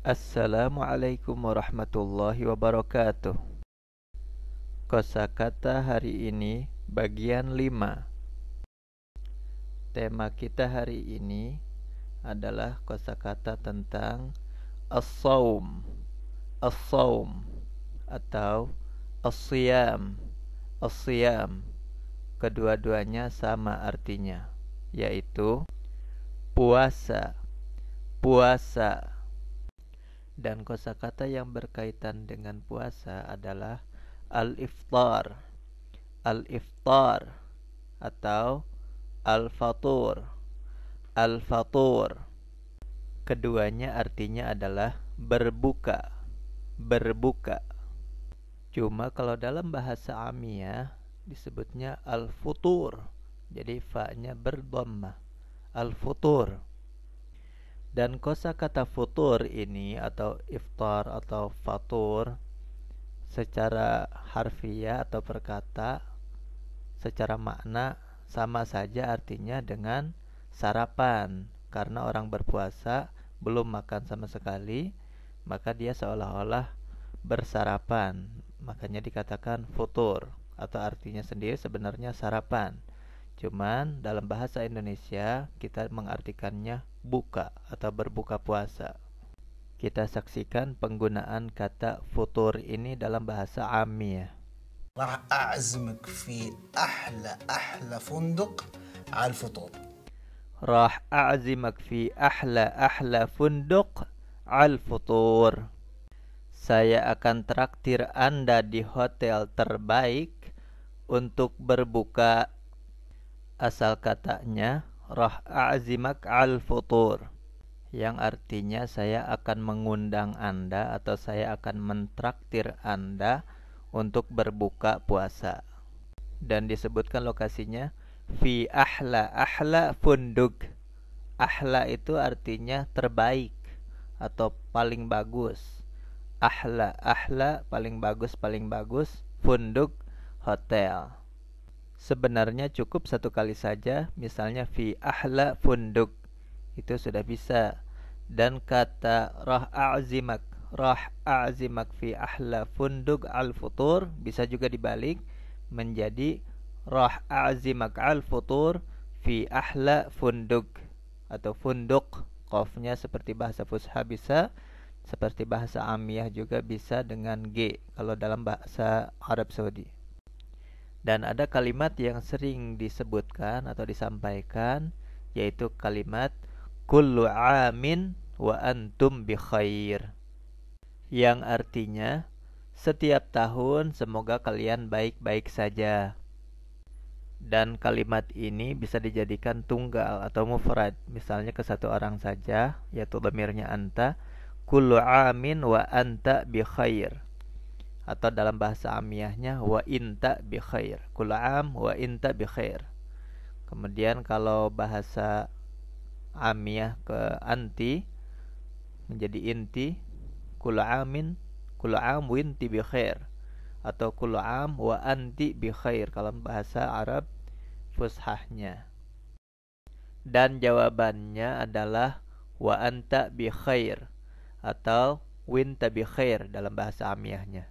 Assalamualaikum warahmatullahi wabarakatuh Kosakata hari ini bagian 5 Tema kita hari ini adalah kosakata tentang as saum as saum atau As-siyam As-siyam Kedua-duanya sama artinya Yaitu Puasa Puasa dan kosakata yang berkaitan dengan puasa adalah al-iftar, al-iftar atau al-fatur, al-fatur. Keduanya artinya adalah berbuka, berbuka. Cuma kalau dalam bahasa Amiyah disebutnya al-futur. Jadi fa-nya berdomah. Al-futur. Dan kosakata futur ini atau iftar atau fatur secara harfiah atau perkata secara makna sama saja artinya dengan sarapan karena orang berpuasa belum makan sama sekali maka dia seolah-olah bersarapan makanya dikatakan futur atau artinya sendiri sebenarnya sarapan cuman dalam bahasa Indonesia kita mengartikannya buka atau berbuka puasa. Kita saksikan penggunaan kata futur ini dalam bahasa Amiyah. راح أعزمك في أحلى أحلى فندق على الفطور راح في فندق Saya akan traktir Anda di hotel terbaik untuk berbuka asal katanya rah a'zimak al futur yang artinya saya akan mengundang Anda atau saya akan mentraktir Anda untuk berbuka puasa. Dan disebutkan lokasinya fi ahla ahla funduk. Ahla itu artinya terbaik atau paling bagus. Ahla ahla paling bagus paling bagus funduk hotel. Sebenarnya cukup satu kali saja, misalnya fi ahla funduk. Itu sudah bisa. Dan kata rah a'zimak, rah a'zimak fi ahla funduk al-futur bisa juga dibalik menjadi rah a'zimak al-futur fi ahla funduk atau funduk Kofnya seperti bahasa fusha bisa seperti bahasa amiyah juga bisa dengan G kalau dalam bahasa Arab Saudi. Dan ada kalimat yang sering disebutkan atau disampaikan yaitu kalimat kullu amin wa antum bi khair. Yang artinya setiap tahun semoga kalian baik-baik saja. Dan kalimat ini bisa dijadikan tunggal atau mufrad, misalnya ke satu orang saja, yaitu lemirnya anta, kullu amin wa anta bi khair atau dalam bahasa amiahnya wa inta bi khair am wa inta bi khair kemudian kalau bahasa amiah ke anti menjadi inti kulaamin kulaam winti bi khair atau kulaam wa anti bi khair kalau bahasa Arab fushahnya dan jawabannya adalah wa anta bi khair atau winta bi khair dalam bahasa amiahnya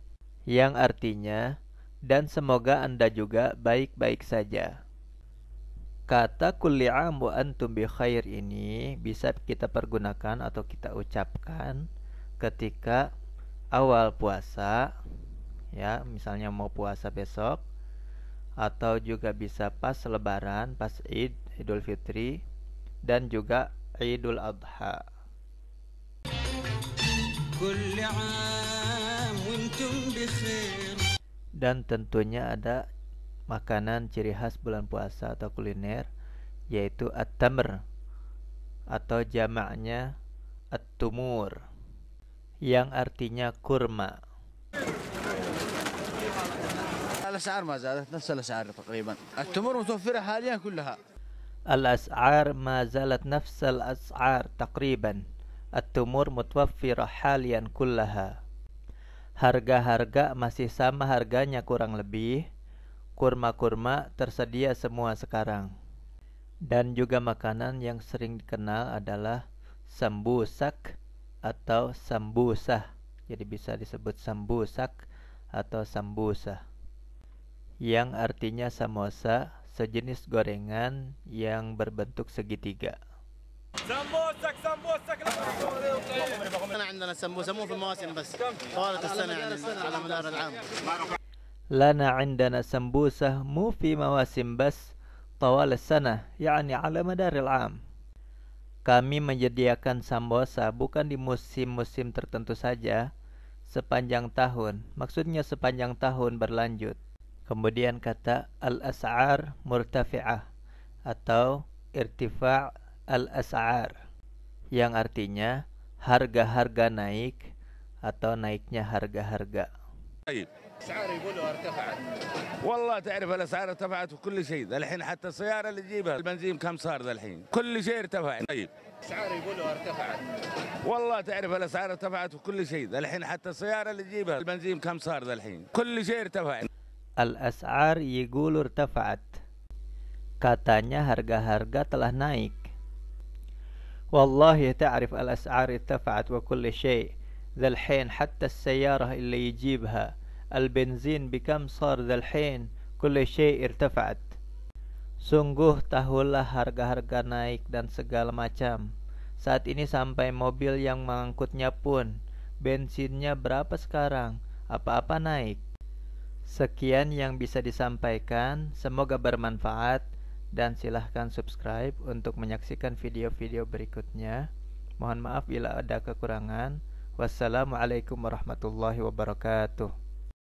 yang artinya dan semoga Anda juga baik-baik saja. Kata kulli amu antum bi khair ini bisa kita pergunakan atau kita ucapkan ketika awal puasa ya, misalnya mau puasa besok atau juga bisa pas lebaran, pas Id, Idul Fitri dan juga Idul Adha. Dan tentunya ada makanan ciri khas bulan puasa atau kuliner yaitu atamer atau jamaknya atumur yang artinya kurma. Al-as'ar ma zalat nafs al-as'ar taqriban. At-tumur mutawaffira halian kullaha. Al-as'ar ma zalat nafs halian kullaha. Harga-harga masih sama harganya kurang lebih. Kurma-kurma tersedia semua sekarang. Dan juga makanan yang sering dikenal adalah sambusak atau sambusah. Jadi bisa disebut sambusak atau sambusah. Yang artinya samosa, sejenis gorengan yang berbentuk segitiga. سمبوسك سمبوسك احنا عندنا السمبوسه مو في المواسم بس طوال السنه يعني على مدار العام لنا عندنا سمبوسة مو في مواسم بس طوال السنة يعني على مدار العام Kami menyediakan sambosa bukan di musim-musim tertentu saja sepanjang tahun Maksudnya sepanjang tahun berlanjut Kemudian kata al-as'ar murtafi'ah atau irtifa' al-as'ar yang artinya harga-harga naik atau naiknya harga-harga. الاسعار يقولوا ارتفعت والله تعرف الاسعار ارتفعت في كل شيء ذا الحين حتى السياره اللي تجيبها البنزين كم صار ذا الحين كل شيء ارتفع طيب الاسعار يقولوا ارتفعت والله تعرف الاسعار ارتفعت في كل شيء ذا الحين حتى السياره اللي تجيبها البنزين كم صار ذا الحين كل شيء ارتفع الاسعار يقولوا ارتفعت katanya harga-harga telah naik والله تعرف الأسعار ارتفعت وكل شيء ذا الحين حتى السيارة اللي يجيبها البنزين بكم صار ذا الحين كل شيء ارتفعت Sungguh tahulah harga-harga naik dan segala macam Saat ini sampai mobil yang mengangkutnya pun Bensinnya berapa sekarang? Apa-apa naik Sekian yang bisa disampaikan Semoga bermanfaat dan silahkan subscribe untuk menyaksikan video-video berikutnya. Mohon maaf bila ada kekurangan. Wassalamualaikum warahmatullahi wabarakatuh.